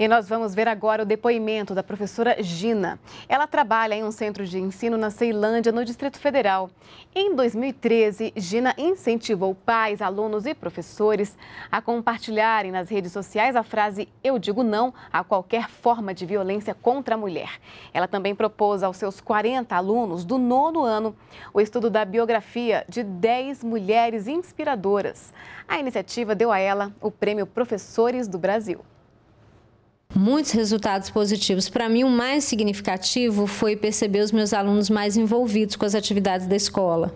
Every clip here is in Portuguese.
E nós vamos ver agora o depoimento da professora Gina. Ela trabalha em um centro de ensino na Ceilândia, no Distrito Federal. Em 2013, Gina incentivou pais, alunos e professores a compartilharem nas redes sociais a frase Eu digo não a qualquer forma de violência contra a mulher. Ela também propôs aos seus 40 alunos do nono ano o estudo da biografia de 10 mulheres inspiradoras. A iniciativa deu a ela o prêmio Professores do Brasil muitos resultados positivos. Para mim, o mais significativo foi perceber os meus alunos mais envolvidos com as atividades da escola,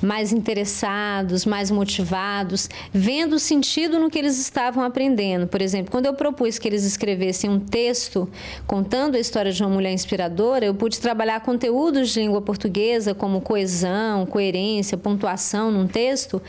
mais interessados, mais motivados, vendo sentido no que eles estavam aprendendo. Por exemplo, quando eu propus que eles escrevessem um texto contando a história de uma mulher inspiradora, eu pude trabalhar conteúdos de língua portuguesa, como coesão, coerência, pontuação num texto,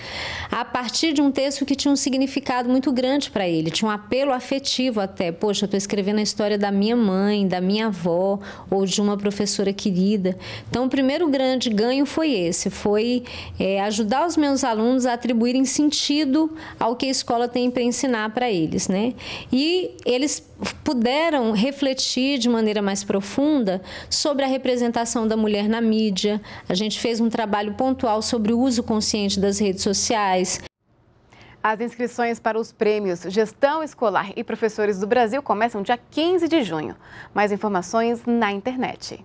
a partir de um texto que tinha um significado muito grande para ele, tinha um apelo afetivo até. Poxa, eu estou escrevendo a história da minha mãe, da minha avó ou de uma professora querida. Então, o primeiro grande ganho foi esse, foi é, ajudar os meus alunos a atribuírem sentido ao que a escola tem para ensinar para eles, né? E eles puderam refletir de maneira mais profunda sobre a representação da mulher na mídia. A gente fez um trabalho pontual sobre o uso consciente das redes sociais, as inscrições para os prêmios Gestão Escolar e Professores do Brasil começam dia 15 de junho. Mais informações na internet.